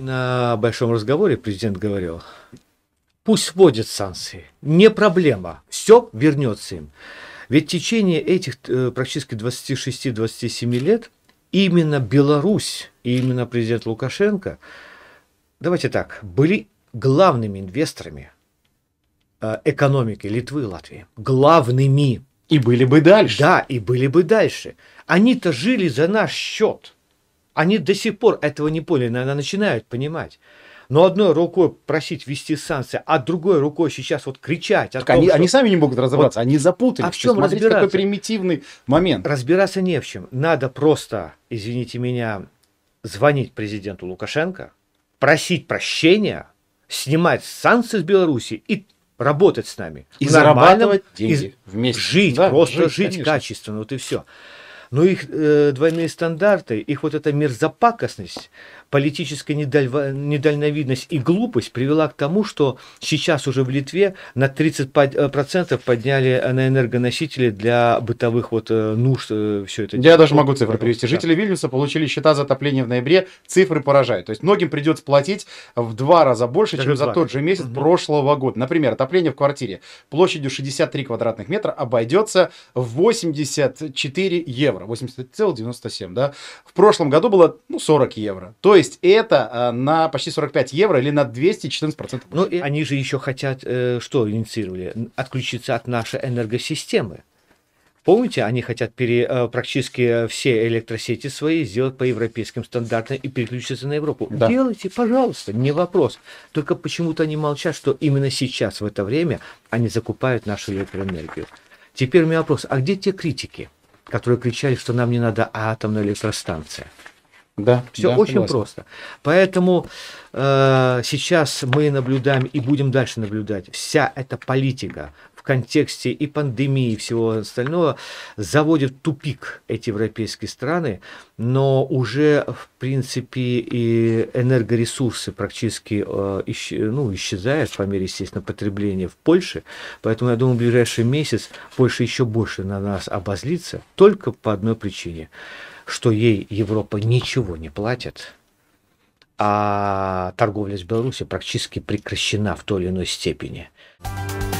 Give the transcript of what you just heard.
На большом разговоре президент говорил, пусть вводят санкции, не проблема, все вернется им. Ведь в течение этих э, практически 26-27 лет именно Беларусь и именно президент Лукашенко, давайте так, были главными инвесторами э, экономики Литвы и Латвии. Главными. И были бы дальше. Да, и были бы дальше. Они-то жили за наш счет. Они до сих пор этого не поняли, наверное, начинают понимать. Но одной рукой просить ввести санкции, а другой рукой сейчас вот кричать. О так том, они, что... они сами не могут разобраться, вот, они запутались. А в чем есть, разбираться? какой примитивный момент. Разбираться не в чем. Надо просто, извините меня, звонить президенту Лукашенко, просить прощения, снимать санкции с Беларуси и работать с нами. И зарабатывать деньги и вместе. Жить, да, просто жить, жить качественно, вот и все. Но их э, двойные стандарты, их вот эта мерзопакостность, политическая недаль... недальновидность и глупость привела к тому, что сейчас уже в Литве на 30% э, подняли э, на энергоносители для бытовых вот э, нужд все это. Я даже могу цифры привести. Жители Вильнюса получили счета за отопление в ноябре, цифры поражают. То есть многим придется платить в два раза больше, как чем за тот же месяц угу. прошлого года. Например, отопление в квартире площадью 63 квадратных метра обойдется в 84 евро евро, 80,97, да. В прошлом году было, ну, 40 евро. То есть это а, на почти 45 евро или на 214%. Ну, и они же еще хотят, э, что инициировали? Отключиться от нашей энергосистемы. Помните, они хотят пере, э, практически все электросети свои сделать по европейским стандартам и переключиться на Европу. Да. Делайте, пожалуйста, не вопрос. Только почему-то они молчат, что именно сейчас, в это время, они закупают нашу электроэнергию. Теперь у меня вопрос, а где те критики? которые кричали, что нам не надо атомная электростанция. Да, все да, очень согласен. просто. Поэтому э, сейчас мы наблюдаем и будем дальше наблюдать. Вся эта политика контексте и пандемии и всего остального заводит тупик эти европейские страны, но уже, в принципе, и энергоресурсы практически э, ну, исчезают по мере, естественно, потребления в Польше, поэтому, я думаю, в ближайший месяц Польша еще больше на нас обозлится только по одной причине, что ей Европа ничего не платит, а торговля с Беларусью практически прекращена в той или иной степени. Thank you